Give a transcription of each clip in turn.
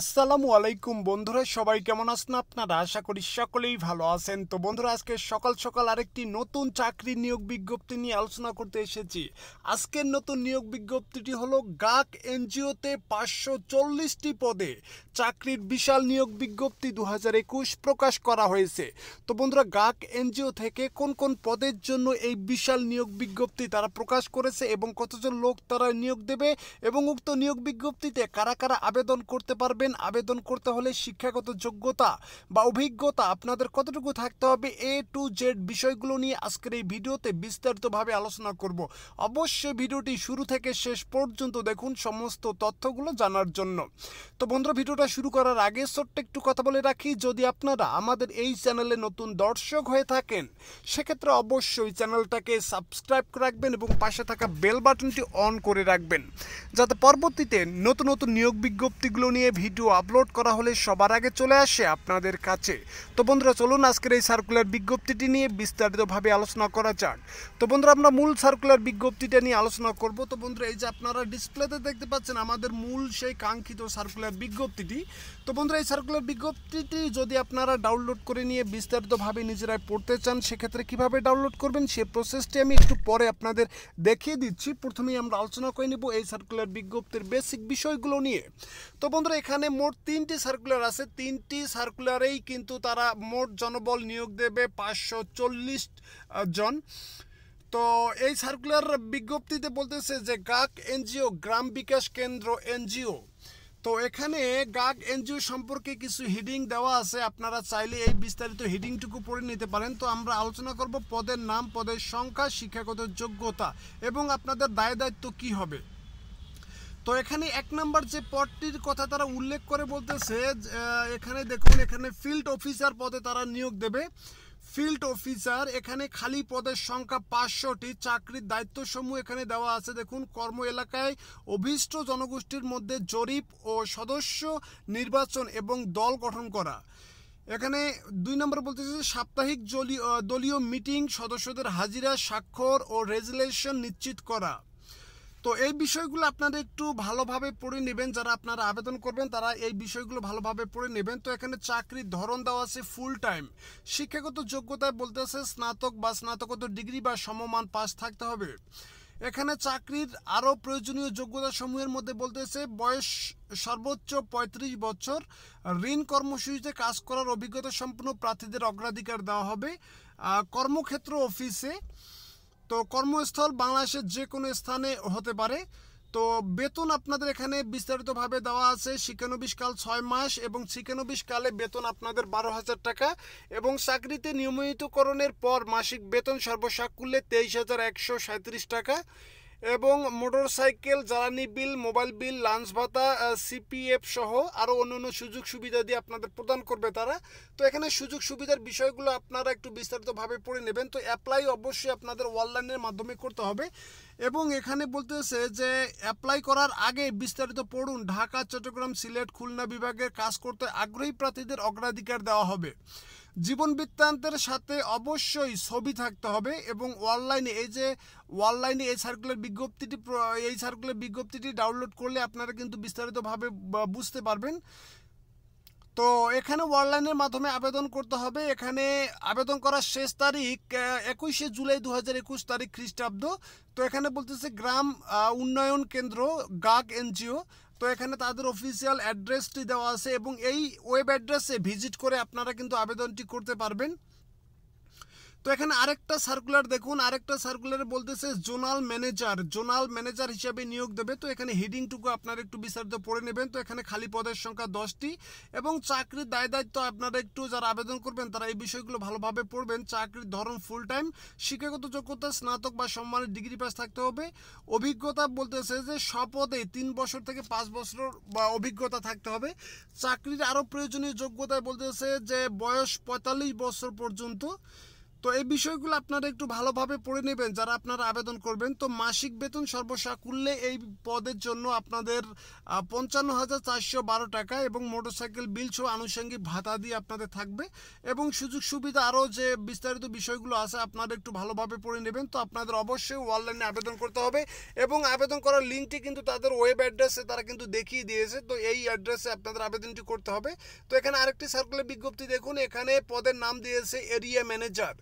আসসালামু আলাইকুম বন্ধুরা সবাই কেমন আছেন আপনারা আশা করি সকলেই ভালো আছেন তো বন্ধুরা আজকে সকাল সকাল আরেকটি নতুন চাকরি নিয়োগ বিজ্ঞপ্তি নিয়ে আলোচনা করতে এসেছি আজকের নতুন নিয়োগ বিজ্ঞপ্তিটি হলো গাক এনজিওতে পাঁচশো চল্লিশটি পদে চাকরির বিশাল নিয়োগ বিজ্ঞপ্তি দু প্রকাশ করা হয়েছে তো বন্ধুরা গাক এনজিও থেকে কোন কোন পদের জন্য এই বিশাল নিয়োগ বিজ্ঞপ্তি তারা প্রকাশ করেছে এবং কতজন লোক তারা নিয়োগ দেবে এবং উক্ত নিয়োগ বিজ্ঞপ্তিতে কারা কারা আবেদন করতে পারবে থাকবেন আবেদন করতে হলে শিক্ষাগত যোগ্যতা বা অভিজ্ঞতা আপনাদের কতটুকু থাকতে হবে এ টু জেড বিষয়গুলো নিয়ে আজকের এই ভিডিওতে বিস্তারিতভাবে আলোচনা করব অবশ্যই ভিডিওটি শুরু থেকে শেষ পর্যন্ত দেখুন সমস্ত তথ্যগুলো জানার জন্য তো বন্ধুরা ভিডিওটা শুরু করার আগে ছোট্ট একটু কথা বলে রাখি যদি আপনারা আমাদের এই চ্যানেলে নতুন দর্শক হয়ে থাকেন সেক্ষেত্রে অবশ্যই চ্যানেলটাকে সাবস্ক্রাইব রাখবেন এবং পাশে থাকা বেল বাটনটি অন করে রাখবেন যাতে পরবর্তীতে নতুন নতুন নিয়োগ বিজ্ঞপ্তিগুলো নিয়ে ভিডিও ভিডিও আপলোড করা হলে সবার আগে চলে আসে আপনাদের কাছে তো বন্ধুরা চলুন আজকের এই সার্কুলার বিজ্ঞপ্তিটি নিয়ে বিস্তারিতভাবে আলোচনা করা যাক তো বন্ধুরা আমরা মূল সার্কুলার বিজ্ঞপ্তিটা নিয়ে আলোচনা করব তো বন্ধুরা এই যে আপনারা ডিসপ্লেতে দেখতে পাচ্ছেন আমাদের মূল সেই কাঙ্ক্ষিত সার্কুলার বিজ্ঞপ্তিটি তো বন্ধুরা এই সার্কুলার বিজ্ঞপ্তিটি যদি আপনারা ডাউনলোড করে নিয়ে বিস্তারিতভাবে নিজেরাই পড়তে চান সেক্ষেত্রে কিভাবে ডাউনলোড করবেন সে প্রসেসটি আমি একটু পরে আপনাদের দেখিয়ে দিচ্ছি প্রথমেই আমরা আলোচনা করে নেব এই সার্কুলার বিজ্ঞপ্তির বেসিক বিষয়গুলো নিয়ে তো বন্ধুরা এখানে এখানে মোট তিনটি সার্কুলার আছে তিনটি সার্কুলারেই কিন্তু তারা মোট জনবল নিয়োগ দেবে পাঁচশো চল্লিশ জন তো এই সার্কুলার বিজ্ঞপ্তিতে বলতেছে যে গাক এনজিও গ্রাম বিকাশ কেন্দ্র এনজিও তো এখানে গাক এনজিও সম্পর্কে কিছু হিডিং দেওয়া আছে আপনারা চাইলে এই বিস্তারিত হিডিংটুকু পড়ে নিতে পারেন তো আমরা আলোচনা করব পদের নাম পদের সংখ্যা শিক্ষাগত যোগ্যতা এবং আপনাদের দায় দায়িত্ব কী হবে তো এখানে এক নাম্বার যে পদটির কথা তারা উল্লেখ করে বলতেছে এখানে দেখুন এখানে ফিল্ড অফিসার পদে তারা নিয়োগ দেবে ফিল্ড অফিসার এখানে খালি পদের সংখ্যা পাঁচশোটি চাকরির দায়িত্বসমূহ এখানে দেওয়া আছে দেখুন কর্ম এলাকায় অভিষ্ট জনগোষ্ঠীর মধ্যে জরিপ ও সদস্য নির্বাচন এবং দল গঠন করা এখানে দুই নম্বর বলতেছে সাপ্তাহিক দলীয় মিটিং সদস্যদের হাজিরা স্বাক্ষর ও রেজুলেশন নিশ্চিত করা তো এই বিষয়গুলো আপনারা একটু ভালোভাবে পড়ে নেবেন যারা আপনারা আবেদন করবেন তারা এই বিষয়গুলো ভালোভাবে পড়ে নেবেন তো এখানে চাকরির ধরন দেওয়া আছে ফুল টাইম শিক্ষাগত যোগ্যতায় বলতেছে স্নাতক বা স্নাতকোত্তর ডিগ্রি বা সমমান পাস থাকতে হবে এখানে চাকরির আরও প্রয়োজনীয় যোগ্যতা সমূহের মধ্যে বলতেছে বয়স সর্বোচ্চ ৩৫ বছর ঋণ কর্মসূচিতে কাজ করার অভিজ্ঞতা সম্পন্ন প্রার্থীদের অগ্রাধিকার দেওয়া হবে কর্মক্ষেত্র অফিসে তো কর্মস্থল বাংলাদেশের যে কোনো স্থানে হতে পারে তো বেতন আপনাদের এখানে বিস্তারিতভাবে দেওয়া আছে কাল ছয় মাস এবং কালে বেতন আপনাদের বারো হাজার টাকা এবং চাকরিতে নিয়মিতকরণের পর মাসিক বেতন সর্বসাকুল্যে তেইশ হাজার একশো সাঁত্রিশ টাকা এবং মোটর সাইকেল জ্বালানি বিল মোবাইল বিল লাঞ্চ ভাতা সিপিএফ সহ আরও অন্য অন্য সুযোগ সুবিধা দিয়ে আপনাদের প্রদান করবে তারা তো এখানে সুযোগ সুবিধার বিষয়গুলো আপনারা একটু বিস্তারিতভাবে পড়ে নেবেন তো অ্যাপ্লাই অবশ্যই আপনাদের অনলাইনের মাধ্যমে করতে হবে এবং এখানে বলতেছে যে অ্যাপ্লাই করার আগে বিস্তারিত পড়ুন ঢাকা চট্টগ্রাম সিলেট খুলনা বিভাগের কাজ করতে আগ্রহী প্রার্থীদের অগ্রাধিকার দেওয়া হবে জীবন বৃত্তান্তের সাথে অবশ্যই ছবি থাকতে হবে এবং অনলাইনে এই যে অনলাইনে এই সার্কুলার বিজ্ঞপ্তিটি এই সার্কুলার বিজ্ঞপ্তিটি ডাউনলোড করলে আপনারা কিন্তু বিস্তারিতভাবে বুঝতে পারবেন তো এখানে অনলাইনের মাধ্যমে আবেদন করতে হবে এখানে আবেদন করার শেষ তারিখ একুশে জুলাই দু হাজার একুশ তারিখ খ্রিস্টাব্দ তো এখানে বলতেছে গ্রাম উন্নয়ন কেন্দ্র গাগ এনজিও তো এখানে তাদের অফিসিয়াল অ্যাড্রেসটি দেওয়া আছে এবং এই ওয়েব অ্যাড্রেসে ভিজিট করে আপনারা কিন্তু আবেদনটি করতে পারবেন তো এখানে আরেকটা সার্কুলার দেখুন আরেকটা সার্কুলারে বলতেছে জোনাল ম্যানেজার জোনাল ম্যানেজার হিসাবে নিয়োগ দেবে তো এখানে হেডিংটুকু আপনারা একটু বিস্তারিত পড়ে নেবেন তো এখানে খালি পদের সংখ্যা দশটি এবং চাকরির দায় দায়িত্ব আপনারা একটু যারা আবেদন করবেন তারা এই বিষয়গুলো ভালোভাবে পড়বেন চাকরির ধরন ফুল টাইম শিক্ষাগত যোগ্যতা স্নাতক বা সম্মানের ডিগ্রি পাস থাকতে হবে অভিজ্ঞতা বলতেছে যে স্বপদে তিন বছর থেকে পাঁচ বছর বা অভিজ্ঞতা থাকতে হবে চাকরির আরও প্রয়োজনীয় যোগ্যতায় বলতেছে যে বয়স পঁয়তাল্লিশ বছর পর্যন্ত তো এই বিষয়গুলো আপনারা একটু ভালোভাবে পড়ে নেবেন যারা আপনারা আবেদন করবেন তো মাসিক বেতন সর্বসাকুল্যে এই পদের জন্য আপনাদের পঞ্চান্ন হাজার চারশো বারো টাকা এবং মোটরসাইকেল বিল সহ আনুষঙ্গিক ভাতা দিয়ে আপনাদের থাকবে এবং সুযোগ সুবিধা আরও যে বিস্তারিত বিষয়গুলো আছে আপনারা একটু ভালোভাবে পড়ে নেবেন তো আপনাদের অবশ্যই অনলাইনে আবেদন করতে হবে এবং আবেদন করার লিঙ্কটি কিন্তু তাদের ওয়েব অ্যাড্রেসে তারা কিন্তু দেখিয়ে দিয়েছে তো এই অ্যাড্রেসে আপনাদের আবেদনটি করতে হবে তো এখানে আরেকটি সার্কুলার বিজ্ঞপ্তি দেখুন এখানে পদের নাম দিয়েছে এরিয়া ম্যানেজার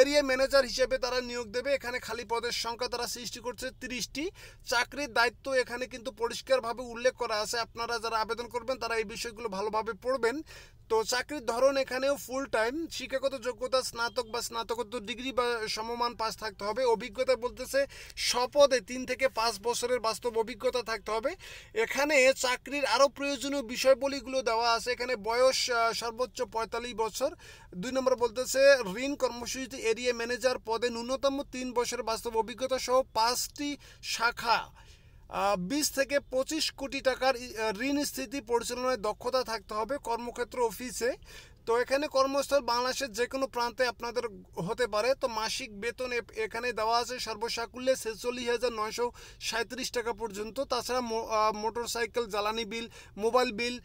এরিয়া ম্যানেজার হিসেবে তারা নিয়োগ দেবে এখানে খালি পদের সংখ্যা তারা সৃষ্টি করছে তিরিশটি চাকরির দায়িত্ব এখানে কিন্তু পরিষ্কারভাবে উল্লেখ করা আছে আপনারা যারা আবেদন করবেন তারা এই বিষয়গুলো ভালোভাবে পড়বেন তো চাকরির ধরন এখানেও ফুল টাইম শিক্ষাগত যোগ্যতা স্নাতক বা স্নাতকোত্তর ডিগ্রি বা সমমান পাস থাকতে হবে অভিজ্ঞতা বলতেছে স্বপদে তিন থেকে পাঁচ বছরের বাস্তব অভিজ্ঞতা থাকতে হবে এখানে চাকরির আরও প্রয়োজনীয় বিষয়বলিগুলো দেওয়া আছে এখানে বয়স সর্বোচ্চ পঁয়তাল্লিশ বছর দুই নম্বর বলতেছে ঋণ কর্মস কর্মসূচিতে এরিয়া ম্যানেজার পদে ন্যূনতম তিন বছর বাস্তব অভিজ্ঞতা সহ পাঁচটি শাখা বিশ থেকে পঁচিশ কোটি টাকার ঋণ স্থিতি পরিচালনায় দক্ষতা থাকতে হবে কর্মক্ষেত্র অফিসে তো এখানে কর্মস্থল বাংলাদেশের যে কোনো প্রান্তে আপনাদের হতে পারে তো মাসিক বেতন এখানে দেওয়া আছে সর্বসাকুল্যে ছেচল্লিশ হাজার নয়শো সাঁত্রিশ টাকা পর্যন্ত তাছাড়া মোটর সাইকেল জ্বালানি বিল মোবাইল বিল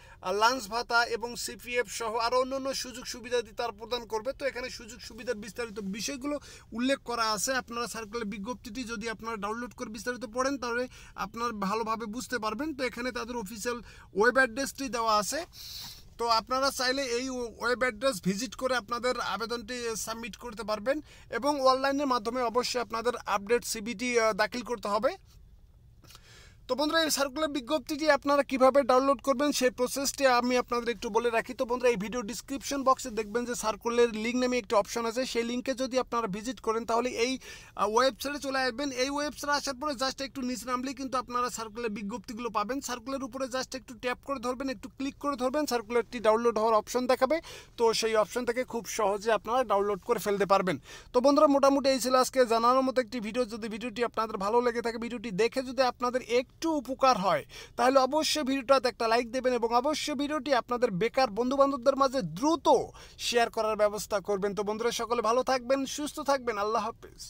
লাঞ্চ ভাতা এবং সিপিএফ সহ আরও অন্যান্য সুযোগ সুবিধা দিয়ে তার প্রদান করবে তো এখানে সুযোগ সুবিধার বিস্তারিত বিষয়গুলো উল্লেখ করা আছে আপনারা সার্কুলার বিজ্ঞপ্তিটি যদি আপনারা ডাউনলোড করে বিস্তারিত পড়েন তাহলে আপনার ভালোভাবে বুঝতে পারবেন তো এখানে তাদের অফিসিয়াল ওয়েব অ্যাড্রেসটি দেওয়া আছে তো আপনারা চাইলে এই ওয়েব অ্যাড্রেস ভিজিট করে আপনাদের আবেদনটি সাবমিট করতে পারবেন এবং অনলাইনের মাধ্যমে অবশ্যই আপনাদের আপডেট সিবিটি দাখিল করতে হবে তো বন্ধুরা এই সার্কুলার বিজ্ঞপ্তিটি আপনারা কিভাবে ডাউনলোড করবেন সেই প্রসেসটি আমি আপনাদের একটু বলে রাখি তো বন্ধুরা এই ভিডিও ডিসক্রিপশন বক্সে দেখবেন যে সার্কুলের লিঙ্ক নামে একটি অপশন আছে সেই লিঙ্কে যদি আপনারা ভিজিট করেন তাহলে এই ওয়েবসাইটে চলে আসবেন এই ওয়েবসাইটে আসার পরে জাস্ট একটু নিচে নামলেই কিন্তু আপনারা সার্কুলার বিজ্ঞপ্তিগুলো পাবেন সার্কুলের উপরে জাস্ট একটু ট্যাপ করে ধরবেন একটু ক্লিক করে ধরবেন সার্কুলারটি ডাউনলোড হওয়ার অপশন দেখাবে তো সেই অপশন থেকে খুব সহজে আপনারা ডাউনলোড করে ফেলতে পারবেন তো বন্ধুরা মোটামুটি এই ছিল আজকে জানানোর মতো একটি ভিডিও যদি ভিডিওটি আপনাদের ভালো লেগে থাকে ভিডিওটি দেখে যদি আপনাদের এক একটু উপকার হয় তাহলে অবশ্যই ভিডিওটাতে একটা লাইক দেবেন এবং অবশ্যই ভিডিওটি আপনাদের বেকার বন্ধুবান্ধবদের মাঝে দ্রুত শেয়ার করার ব্যবস্থা করবেন তো বন্ধুরা সকলে ভালো থাকবেন সুস্থ থাকবেন আল্লাহ হাফিজ